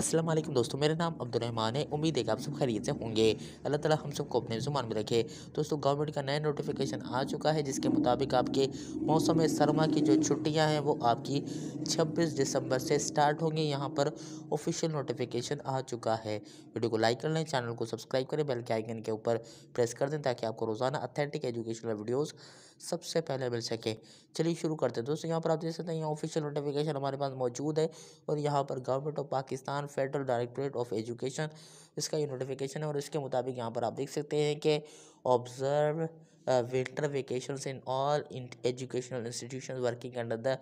असलम दोस्तों मेरा नाम अब्दुलरहमान है उम्मीद है कि आप सब खैरियत से होंगे अल्लाह ताला हम सबको अपने जुबान में रखे दोस्तों गवर्नमेंट का नया नोटिफिकेशन आ चुका है जिसके मुताबिक आपके मौसम सरमा की जो छुट्टियां हैं वो आपकी 26 दिसंबर से स्टार्ट होंगी यहां पर ऑफिशियल नोटिफिकेशन आ चुका है वीडियो को लाइक कर लें चैनल को सब्सक्राइब करें बेल के आइकन के ऊपर प्रेस कर दें ताकि आपको रोज़ाना अथेंटिक एजुकेशनल वीडियोज़ सबसे पहले मिल सके चलिए शुरू करते हैं दोस्तों यहाँ पर आप देख सकते हैं यहाँ ऑफिशियल नोटिफिकेशन हमारे पास मौजूद है और यहाँ पर government of Pakistan Pakistan federal directorate of education इसका ये नोटिफिकेशन है और इसके मुताबिक यहाँ पर आप देख सकते हैं कि observe winter vacation in all educational institution working under the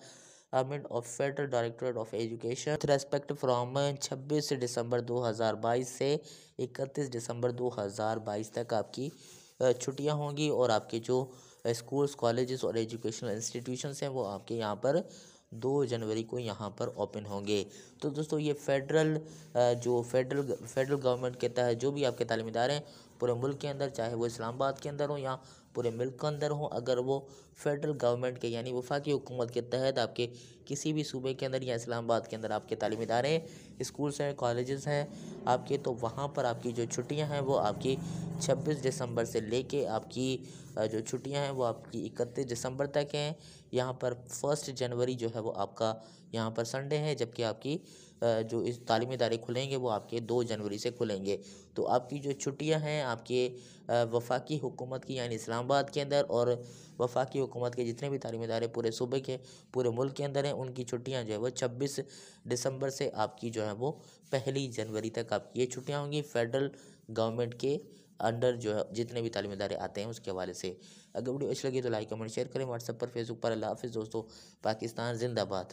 government of federal directorate of education respect from छब्बीस दिसंबर 2022 से 31 दिसंबर 2022 तक आपकी uh, छुट्टियां होंगी और आपके जो स्कूल्स uh, कॉलेजेस और एजुकेशनल इंस्टीट्यूशंस हैं वो आपके यहाँ पर दो जनवरी को यहाँ पर ओपन होंगे तो दोस्तों ये फेडरल जो फेडरल फेडरल गवर्नमेंट के तहत जो भी आपके तालीम इदारे हैं पूरे मुल्क के अंदर चाहे वो इस्लामाबाद के अंदर हो या पूरे मुल्क के अंदर हो अगर वो फेडरल गवर्नमेंट के यानी वफाकी हुकूमत के तहत आपके किसी भी सूबे के अंदर या इस्लामाबाद के अंदर आपके तालीमी इदारे स्कूल्स हैं कॉलेज़ हैं आपके तो वहाँ पर आपकी जो छुट्टियाँ हैं वो आपकी छब्बीस दिसंबर से कर आपकी जो छुट्टियाँ हैं वो आपकी इकतीस दिसंबर तक हैं यहाँ पर फर्स्ट जनवरी जो है वो आपका यहाँ पर संडे है जबकि आपकी जो इस तालीमी इदारे खुलेंगे वो आपके दो जनवरी से खुलेंगे तो आपकी जो छुट्टियां हैं आपके वफाकी हुकूमत की यानी इस्लामाबाद के अंदर और वफाकी हुकूमत के जितने भी तालीमी इदारे पूरे सूबे के पूरे मुल्क के अंदर हैं उनकी छुट्टियाँ जो है वो छब्बीस दिसंबर से आपकी जो है वो पहली जनवरी तक आपकी ये छुट्टियाँ होंगी फेडरल गवर्नमेंट के अंडर जो है जितने भी तालीम इदारे आते हैं उसके हवाले से अगर वीडियो अच्छी लगी तो लाइक कमेंट शेयर करें व्हाट्सएप पर फेसबुक पर अल्लाह हाफिज़ दोस्तों पाकिस्तान जिंदाबाद